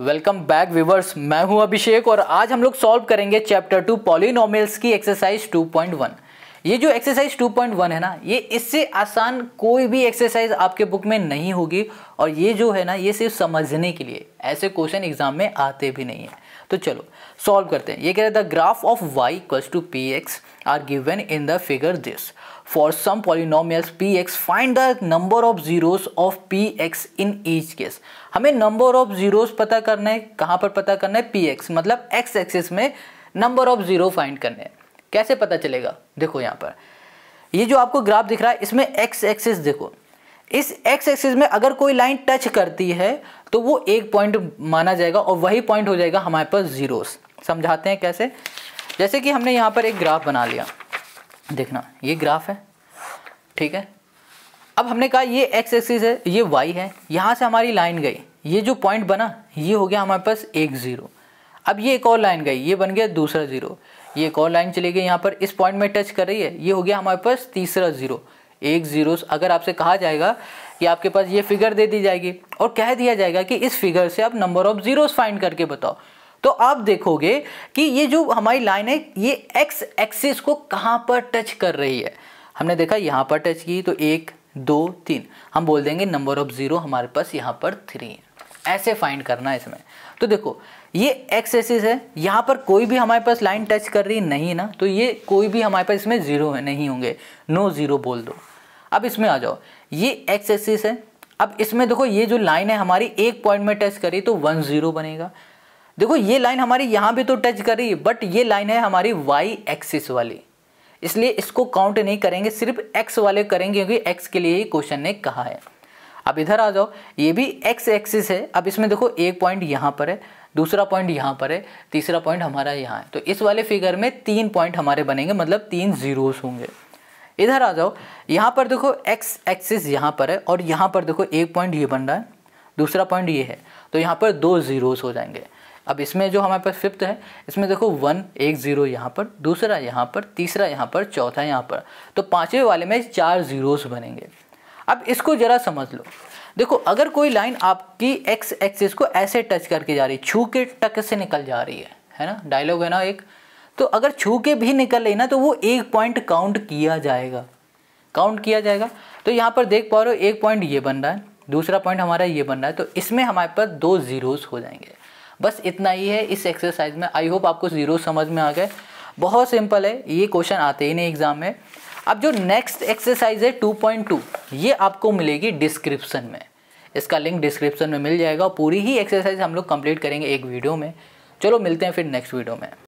welcome back viewers मैं हूं अभिषेक और आज हम लोग सॉल्व करेंगे चैप्टर टू पॉलिनोमियल्स की एक्सरसाइज 2.1 ये जो एक्सरसाइज 2.1 है ना ये इससे आसान कोई भी एक्सरसाइज आपके बुक में नहीं होगी और ये जो है ना ये सिर्फ समझने के लिए ऐसे क्वेश्चन एग्जाम में आते भी नहीं है तो चलो सॉल्व करते हैं ये कह रहे हैं the graph of y equals to p x are given in the figure this for some polynomials p x find the number of zeros of p x in each case हमें number of zeros पता करना है कहाँ पर पता करना है p x मतलब एक्स एक्सिस में नंबर ऑफ जीरो फाइंड करने हैं कैसे पता चलेगा देखो यहाँ पर ये जो आपको ग्राफ दिख रहा है इसमें एक्स एक्सिस देखो इस एक्स एक्सिस में अगर कोई लाइन टच करती है तो वो एक पॉइंट माना जाएगा और वही पॉइंट हो जाएगा हमारे पास जीरोस समझाते हैं कैसे जैसे कि हमने यहाँ पर एक ग्राफ बना लिया देखना ये ग्राफ है ठीक है अब हमने कहा ये एक्स एक्सिस है ये वाई है यहाँ से हमारी लाइन गई ये जो पॉइंट बना ये हो गया हमारे पास एक ज़ीरो अब ये एक और लाइन गई ये बन गया दूसरा ज़ीरो ये एक और लाइन चली गई यहाँ पर इस पॉइंट में टच कर रही है ये हो गया हमारे पास तीसरा ज़ीरो एक जीरो अगर आपसे कहा जाएगा कि आपके पास ये फिगर दे दी जाएगी और कह दिया जाएगा कि इस फिगर से आप नंबर ऑफ ज़ीरोस फाइंड करके बताओ तो आप देखोगे कि ये जो हमारी लाइन है ये एक्स एक्सिस को कहाँ पर टच कर रही है हमने देखा यहाँ पर टच की तो एक दो तीन हम बोल देंगे नंबर ऑफ ज़ीरो हमारे पास यहाँ पर थ्री है ऐसे फाइंड करना है इसमें तो देखो ये एक्स एक्सिस है यहाँ पर कोई भी हमारे पास लाइन टच कर रही नहीं ना तो ये कोई भी हमारे पास इसमें ज़ीरो है नहीं होंगे नो ज़ीरो बोल दो अब इसमें आ जाओ ये एक्स एक्सिस है अब इसमें देखो ये जो लाइन है हमारी एक पॉइंट में टच करी तो वन जीरो बनेगा देखो ये लाइन हमारी यहाँ भी तो टच कर रही है बट ये लाइन है हमारी वाई एक्सिस वाली इसलिए इसको काउंट नहीं करेंगे सिर्फ एक्स वाले करेंगे क्योंकि एक्स के लिए ही क्वेश्चन ने कहा है अब इधर आ जाओ ये भी एक्स एक्सिस है अब इसमें देखो एक पॉइंट यहाँ पर है दूसरा पॉइंट यहाँ पर है तीसरा पॉइंट हमारा यहाँ है तो इस वाले फिगर में तीन पॉइंट हमारे बनेंगे मतलब तीन जीरोस होंगे इधर आ जाओ यहाँ पर देखो एक्स एक्सिस यहाँ पर है और यहाँ पर देखो एक पॉइंट ये बन रहा है दूसरा पॉइंट ये है तो यहाँ पर दो ज़ीरोस हो जाएंगे अब इसमें जो हमारे पास फिफ्थ है इसमें देखो वन एक ज़ीरो यहाँ पर दूसरा यहाँ पर तीसरा यहाँ पर चौथा यहाँ पर तो पाँचवें वाले में चार ज़ीरोस बनेंगे अब इसको ज़रा समझ लो देखो अगर कोई लाइन आपकी एक्स एक्सिस को ऐसे टच करके जा रही है छू के टक से निकल जा रही है है ना डायलॉग है ना एक तो अगर छू के भी निकल ले ना तो वो एक पॉइंट काउंट किया जाएगा काउंट किया जाएगा तो यहाँ पर देख पा रहे हो एक पॉइंट ये बन रहा है दूसरा पॉइंट हमारा ये बन रहा है तो इसमें हमारे पास दो ज़ीरोज़ हो जाएंगे बस इतना ही है इस एक्सरसाइज में आई होप आपको ज़ीरो समझ में आ गए बहुत सिंपल है ये क्वेश्चन आते ही नहीं एग्ज़ाम में अब जो नेक्स्ट एक्सरसाइज है टू पॉइंट टू ये आपको मिलेगी डिस्क्रिप्सन में इसका लिंक डिस्क्रिप्शन में मिल जाएगा और पूरी ही एक्सरसाइज हम लोग कंप्लीट करेंगे एक वीडियो में चलो मिलते हैं फिर नेक्स्ट वीडियो में